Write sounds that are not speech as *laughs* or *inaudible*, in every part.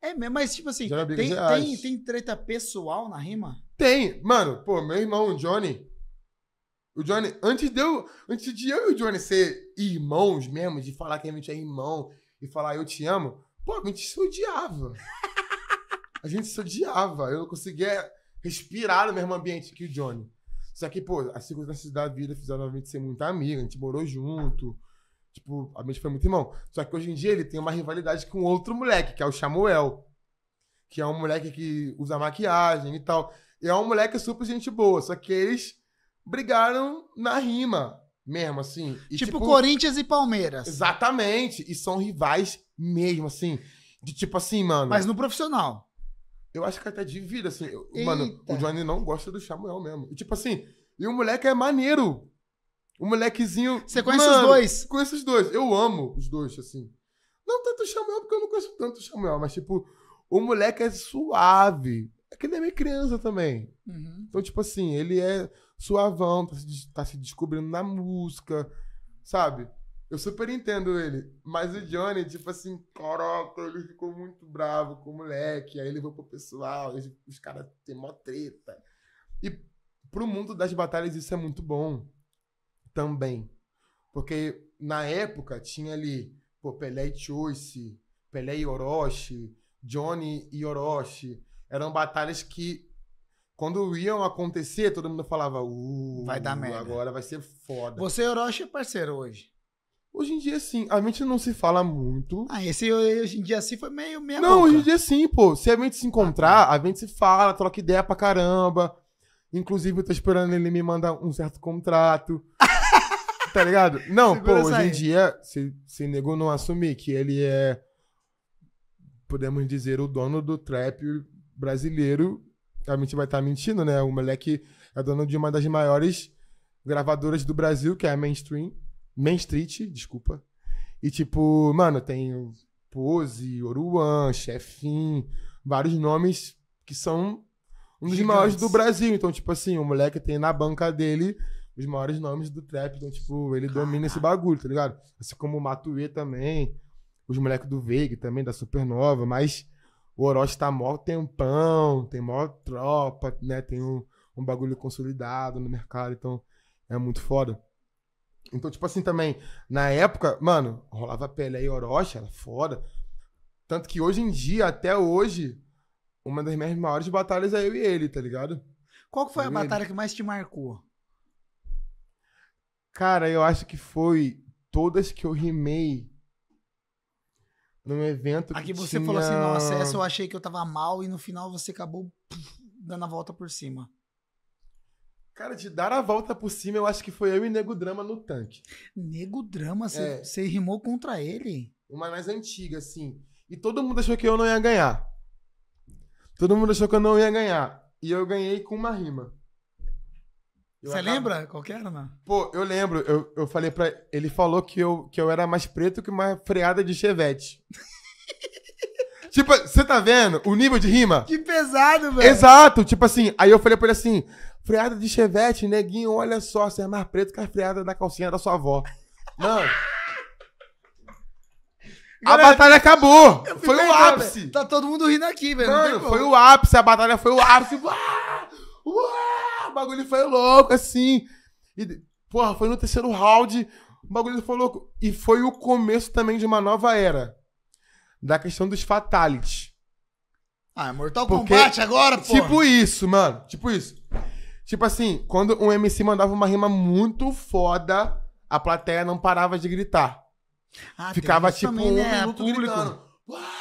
É mesmo, mas tipo assim, tem, tem, tem, treta pessoal na rima? Tem. Mano, pô, meu irmão, Johnny. O Johnny, antes de eu, antes de eu e o Johnny ser irmãos mesmo, de falar que a gente é irmão e falar eu te amo, pô, a gente se odiava. *laughs* a gente se odiava. Eu não conseguia respirar no mesmo ambiente que o Johnny. Só que, pô, as circunstâncias da vida fizeram a gente ser muito amiga, a gente morou junto. Tipo, a gente foi muito irmão. Só que hoje em dia ele tem uma rivalidade com outro moleque, que é o Samuel. Que é um moleque que usa maquiagem e tal. E é um moleque super gente boa. Só que eles brigaram na rima mesmo, assim. E, tipo, tipo Corinthians e Palmeiras. Exatamente. E são rivais mesmo, assim. De tipo assim, mano. Mas no profissional. Eu acho que até de vida, assim. Eu, mano, o Johnny não gosta do Samuel mesmo. E, tipo assim, e o moleque é maneiro. O molequezinho. Você conhece mano, os dois? Conheço os dois. Eu amo os dois, assim. Não tanto o Samuel, porque eu não conheço tanto o Samuel, mas, tipo, o moleque é suave. É que ele é meio criança também. Uhum. Então, tipo assim, ele é suavão, tá se, tá se descobrindo na música, sabe? Eu super entendo ele. Mas o Johnny, tipo assim, caraca, ele ficou muito bravo com o moleque. Aí ele foi pro pessoal, os caras têm mó treta. E pro mundo das batalhas isso é muito bom também. Porque na época tinha ali pô, Pelé e Choice, Pelé e Orochi, Johnny e Orochi. Eram batalhas que, quando iam acontecer, todo mundo falava: uh, Vai dar merda. Agora vai ser foda. Você e Orochi é parceiro hoje. Hoje em dia, sim. A gente não se fala muito. Ah, esse hoje em dia, sim, foi meio mesmo. Não, boca. hoje em dia, sim, pô. Se a gente se encontrar, a gente se fala, troca ideia pra caramba. Inclusive, eu tô esperando ele me mandar um certo contrato. *laughs* tá ligado? Não, Segura pô, hoje aí. em dia, se, se nego não assumir que ele é, podemos dizer, o dono do trap brasileiro, a gente vai estar tá mentindo, né? O moleque é dono de uma das maiores gravadoras do Brasil, que é a Mainstream, Main Street, desculpa. E tipo, mano, tem Pose, Oruan, Chefin, vários nomes que são um dos Gigantes. maiores do Brasil. Então, tipo assim, o moleque tem na banca dele os maiores nomes do trap. Então, tipo, ele domina esse bagulho, tá ligado? Assim como o Matuê também, os moleques do Veig também, da Supernova, mas o Orochi tá mó tempão, tem mó tropa, né? Tem um, um bagulho consolidado no mercado, então é muito foda. Então, tipo assim, também, na época, mano, rolava Pelé e Orochi, era foda. Tanto que hoje em dia, até hoje, uma das minhas maiores batalhas é eu e ele, tá ligado? Qual foi eu a batalha ele? que mais te marcou? Cara, eu acho que foi todas que eu rimei num evento que Aqui você tinha... falou assim, nossa, essa eu achei que eu tava mal e no final você acabou puf, dando a volta por cima. Cara, de dar a volta por cima, eu acho que foi eu e Nego Drama no tanque. Nego Drama? Você é. rimou contra ele? Uma mais antiga, assim. E todo mundo achou que eu não ia ganhar. Todo mundo achou que eu não ia ganhar. E eu ganhei com uma rima. Você acabo... lembra qual era, não? Pô, eu lembro. Eu, eu falei pra. Ele falou que eu, que eu era mais preto que uma freada de chevette. *laughs* tipo, você tá vendo o nível de rima? Que pesado, velho. Exato, tipo assim. Aí eu falei pra ele assim: freada de chevette, neguinho, olha só, você é mais preto que a freada da calcinha da sua avó. Mano. A batalha acabou! Foi o ápice! Tá todo mundo rindo aqui, velho. Mano, foi o ápice, a batalha foi o ápice. Uá! Ah, Uá! bagulho foi louco, assim. E, porra, foi no terceiro round, o bagulho foi louco. E foi o começo também de uma nova era. Da questão dos fatalities. Ah, é Mortal Porque, Kombat agora, pô. Tipo isso, mano. Tipo isso. Tipo assim, quando um MC mandava uma rima muito foda, a plateia não parava de gritar. Ah, Ficava tipo também, né? minuto público. gritando. Uau!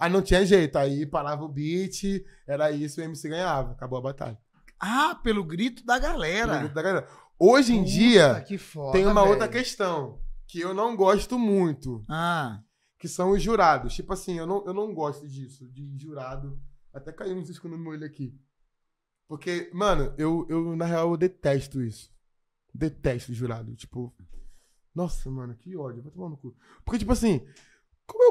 Aí não tinha jeito, aí parava o beat, era isso, o MC ganhava, acabou a batalha. Ah, pelo grito da galera. Pelo grito da galera. Hoje em Puta, dia, foda, tem uma véio. outra questão que eu não gosto muito. Ah. Que são os jurados. Tipo assim, eu não, eu não gosto disso, de jurado. Até caiu um cisco no meu olho aqui. Porque, mano, eu, eu na real, eu detesto isso. Detesto jurado. Tipo, nossa, mano, que ódio. Vai tomar no cu. Porque, tipo assim,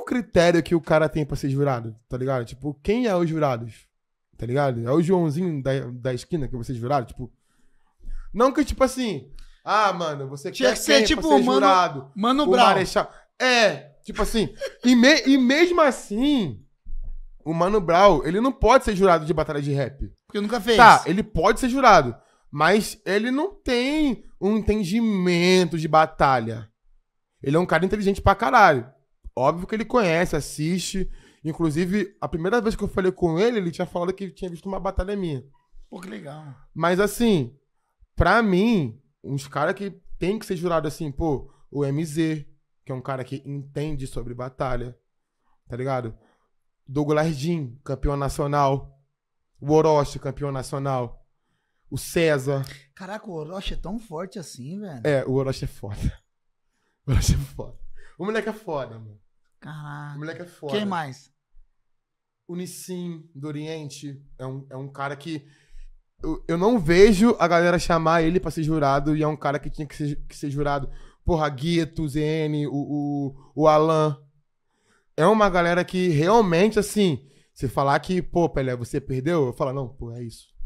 critério que o cara tem pra ser jurado, tá ligado? Tipo, quem é os jurados? Tá ligado? É o Joãozinho da, da esquina que vocês juraram? Tipo. Não que, tipo assim. Ah, mano, você Tinha quer que ser, tipo, pra ser mano, jurado. Mano Brown. Marechal. É, tipo assim. e, me, e mesmo assim, o Mano Brown, ele não pode ser jurado de batalha de rap. Porque nunca fez. Tá, ele pode ser jurado. Mas ele não tem um entendimento de batalha. Ele é um cara inteligente pra caralho. Óbvio que ele conhece, assiste. Inclusive, a primeira vez que eu falei com ele, ele tinha falado que tinha visto uma batalha minha. Pô, que legal. Mas assim, pra mim, uns caras que tem que ser jurado assim, pô, o MZ, que é um cara que entende sobre batalha, tá ligado? Douglas Jim, campeão nacional. O Orochi, campeão nacional. O César. Caraca, o Orochi é tão forte assim, velho. É, o Orochi é foda. *laughs* O Orochi é foda. O moleque é foda, mano. Caraca. O moleque é foda. Quem mais? O Nissim, do Oriente, é um, é um cara que. Eu, eu não vejo a galera chamar ele pra ser jurado e é um cara que tinha que ser, que ser jurado. Porra, Gueto, ZN, o, o, o Alan. É uma galera que realmente, assim, se falar que, pô, Pelé, você perdeu, eu falo, não, pô, é isso.